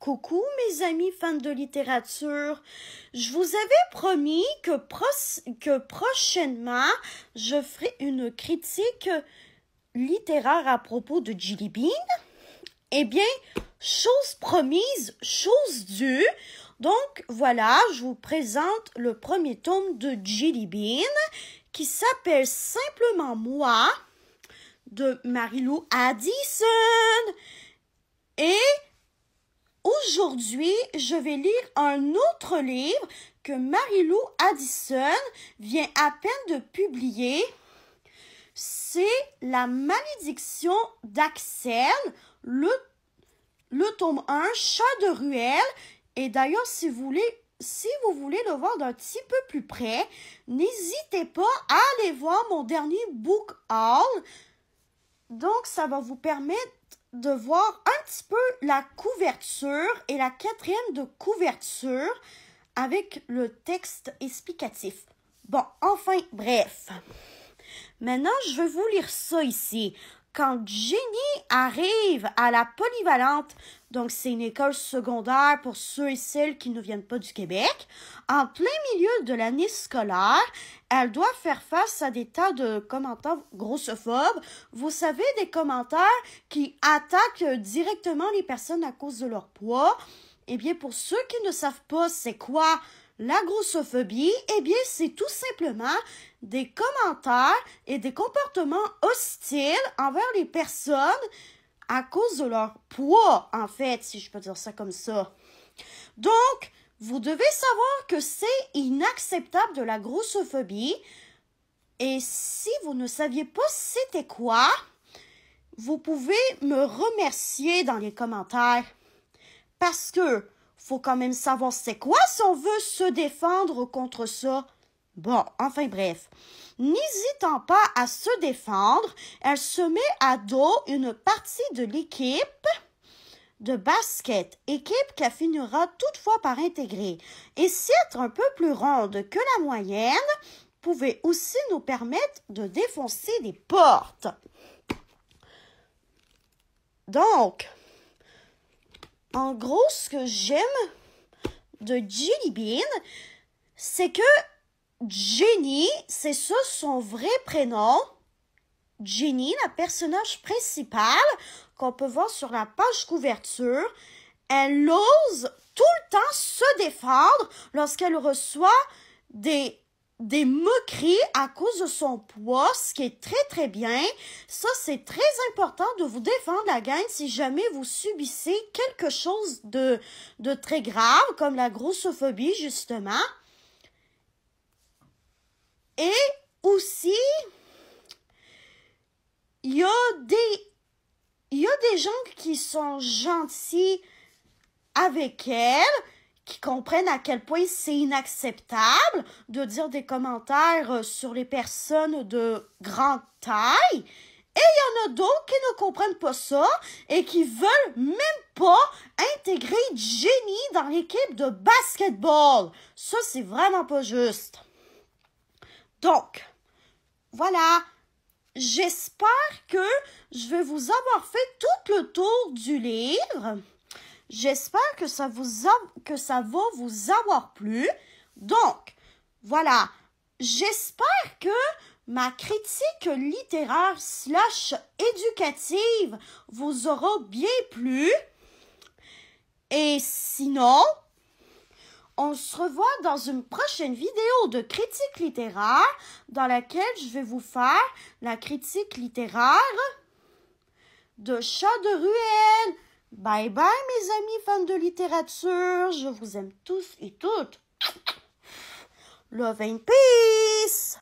Coucou mes amis fans de littérature, je vous avais promis que, prochainement je ferai une critique littéraire à propos de Jilly Bean. Eh bien, chose promise, chose due. Donc voilà, je vous présente le premier tome de Jilly Bean qui s'appelle simplement Moi de Marilou Addison. Et Aujourd'hui, je vais lire un autre livre que Marilou Addison vient à peine de publier. C'est La malédiction d'Axel, le, le tome 1, Chat de ruelle. Et d'ailleurs, si vous voulez si vous voulez le voir d'un petit peu plus près, n'hésitez pas à aller voir mon dernier book haul. Donc, ça va vous permettre de voir un petit peu la couverture et la quatrième de couverture avec le texte explicatif. Bon, enfin, bref. Maintenant, je vais vous lire ça ici quand Jenny arrive à la polyvalente, donc c'est une école secondaire pour ceux et celles qui ne viennent pas du Québec, en plein milieu de l'année scolaire, elle doit faire face à des tas de commentaires grossophobes. Vous savez, des commentaires qui attaquent directement les personnes à cause de leur poids. Eh bien, pour ceux qui ne savent pas c'est quoi la grossophobie, eh bien, c'est tout simplement des commentaires et des comportements hostiles envers les personnes à cause de leur poids, en fait, si je peux dire ça comme ça. Donc, vous devez savoir que c'est inacceptable de la grossophobie. Et si vous ne saviez pas c'était quoi, vous pouvez me remercier dans les commentaires. Parce que faut quand même savoir c'est quoi si on veut se défendre contre ça. Bon, enfin bref. N'hésitant pas à se défendre, elle se met à dos une partie de l'équipe de basket, équipe qu'elle finira toutefois par intégrer. Et si être un peu plus ronde que la moyenne pouvait aussi nous permettre de défoncer des portes. Donc, en gros, ce que j'aime de Jenny Bean, c'est que Jenny, c'est ça son vrai prénom. Jenny, la personnage principale qu'on peut voir sur la page couverture, elle ose tout le temps se défendre lorsqu'elle reçoit des des moqueries à cause de son poids, ce qui est très très bien. Ça, c'est très important de vous défendre, la gagne si jamais vous subissez quelque chose de, très grave, comme la grossophobie, justement. Et aussi, Il y a des gens qui sont gentils avec elle, qui comprennent à quel point c'est inacceptable de dire des commentaires euh, sur les personnes de grande taille. Et il y en a d'autres qui ne comprennent pas ça et qui veulent même pas intégrer Jenny dans l'équipe de basketball. Ça, c'est vraiment pas juste. Donc, voilà. J'espère que je vais vous avoir fait tout le tour du livre. J'espère que ça vous que ça va vous avoir plu. Donc, voilà. J'espère que ma critique littéraire slash éducative vous aura bien plu. Et sinon, on se revoit dans une prochaine vidéo de critique littéraire dans laquelle je vais vous faire la critique littéraire de Chat de Ruelle. Bye bye mes amis fans de littérature, je vous aime tous et toutes. Love and peace